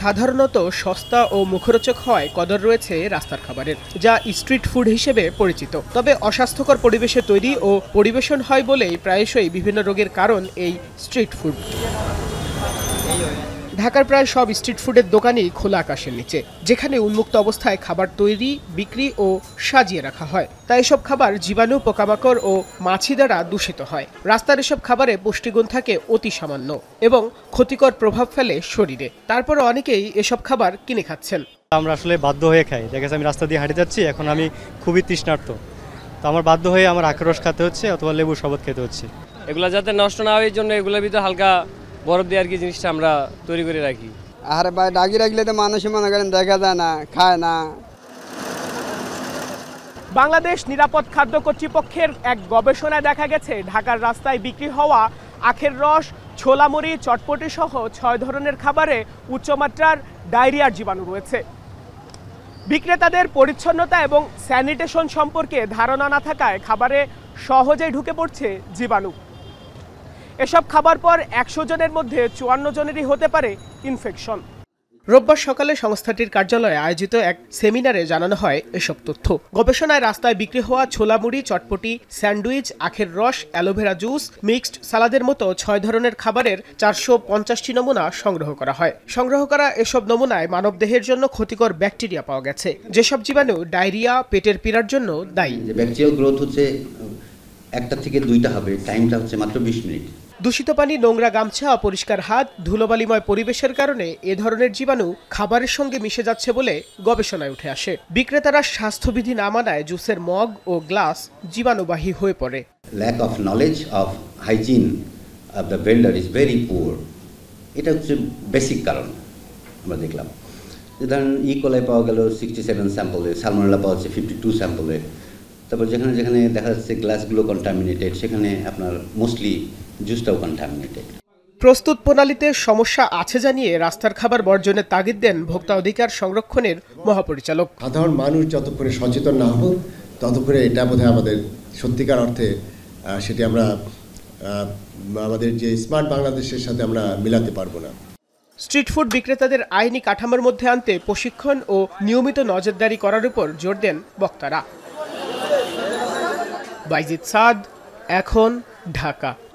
সাধারণত সস্তা ও মুখরোচক হয় কদর রয়েছে রাস্তার খাবারের যা স্ট্রিট ফুড হিসেবে পরিচিত তবে অস্বাস্থ্যকর পরিবেশে তৈরি ও পরিবেশন হয় বলেই প্রায়শই বিভিন্ন রোগের কারণ এই স্ট্রিট ফুড ঢাকার প্রায় সব স্ট্রিট ফুডের দোকানই খোলা আকাশের নিচে যেখানে উন্মুক্ত অবস্থায় খাবার তৈরি বিক্রি ও সাজিয়ে রাখা হয় তাই এসব খাবার জীবাণু পোকামাকড় ও মাছি দ্বারা দূষিত হয় রাস্তার এসব খাবারে পুষ্টিগুণ থাকে অতি সামান্য এবং ক্ষতিকর প্রভাব ফেলে শরীরে তারপর অনেকেই এসব খাবার কিনে খাচ্ছেন আমরা আসলে বাধ্য হয়ে খাই দেখা গেছে আমি রাস্তা দিয়ে হাঁটে যাচ্ছি এখন আমি খুবই তৃষ্ণার্থ তো আমার বাধ্য হয়ে আমার রস খেতে হচ্ছে অথবা লেবু শরবত খেতে হচ্ছে এগুলো যাতে নষ্ট না হয় এই জন্য এগুলোর ভিতরে হালকা বরফ দিয়ে আর কি জিনিসটা আমরা তৈরি করে রাখি আর ভাই ডাকি রাখলে তো মানুষ মনে করেন দেখা যায় না খায় না বাংলাদেশ নিরাপদ খাদ্য কর্তৃপক্ষের এক গবেষণায় দেখা গেছে ঢাকার রাস্তায় বিক্রি হওয়া আখের রস ছোলামুড়ি চটপটি সহ ছয় ধরনের খাবারে উচ্চমাত্রার ডায়রিয়ার জীবাণু রয়েছে বিক্রেতাদের পরিচ্ছন্নতা এবং স্যানিটেশন সম্পর্কে ধারণা না থাকায় খাবারে সহজেই ঢুকে পড়ছে জীবাণু এসব খাবার পর একশো জনের মধ্যে চুয়ান্ন জনেরই হতে পারে ইনফেকশন রোববার সকালে সংস্থাটির কার্যালয়ে আয়োজিত এক সেমিনারে জানানো হয় এসব তথ্য গবেষণায় রাস্তায় বিক্রি হওয়া ছোলা মুড়ি চটপটি স্যান্ডউইচ আখের রস অ্যালোভেরা জুস মিক্সড সালাদের মতো ছয় ধরনের খাবারের চারশো পঞ্চাশটি নমুনা সংগ্রহ করা হয় সংগ্রহ করা এসব নমুনায় মানবদেহের জন্য ক্ষতিকর ব্যাকটেরিয়া পাওয়া গেছে যেসব জীবাণু ডায়রিয়া পেটের পীড়ার জন্য দায়ী ব্যাকটেরিয়াল গ্রোথ হচ্ছে একটা থেকে দুইটা হবে টাইমটা হচ্ছে মাত্র বিশ মিনিট দূষিত পানি নোংরা গামছা অপরিষ্কার হাত ধুলোবালিময় পরিবেশের কারণে এ ধরনের জীবাণু খাবারের সঙ্গে মিশে যাচ্ছে বলে গবেষণায় উঠে আসে বিক্রেতারা স্বাস্থ্যবিধি না মানায় জুসের মগ ও গ্লাস জীবাণুবাহী হয়ে পড়ে lack of knowledge of hygiene of the vendor is very poor এটা হচ্ছে বেসিক কারণ আমরা দেখলাম ধরেন ই e. কলাই পাওয়া গেল সিক্সটি সেভেন স্যাম্পলে সালমোনেলা পাওয়া যাচ্ছে ফিফটি টু স্যাম্পলে তারপর যেখানে যেখানে দেখা যাচ্ছে গ্লাসগুলো কন্টামিনেটেড সেখানে আপনার মোস্টলি প্রস্তুত প্রণালীতে সমস্যা আছে জানিয়ে রাস্তার খাবার বর্জনের তাগিদ দেন ভোক্তা অধিকার সংরক্ষণের মহাপরিচালক সাধারণ মানুষ যতক্ষণে সচেতন না হব ততক্ষণে এটা বোধহয় আমাদের সত্যিকার অর্থে সেটি আমরা আমাদের যে স্মার্ট বাংলাদেশের সাথে আমরা মিলাতে পারবো না স্ট্রিট ফুড বিক্রেতাদের আইনি কাঠামোর মধ্যে আনতে প্রশিক্ষণ ও নিয়মিত নজরদারি করার উপর জোর দেন বক্তারা বাইজিৎ সাদ এখন ঢাকা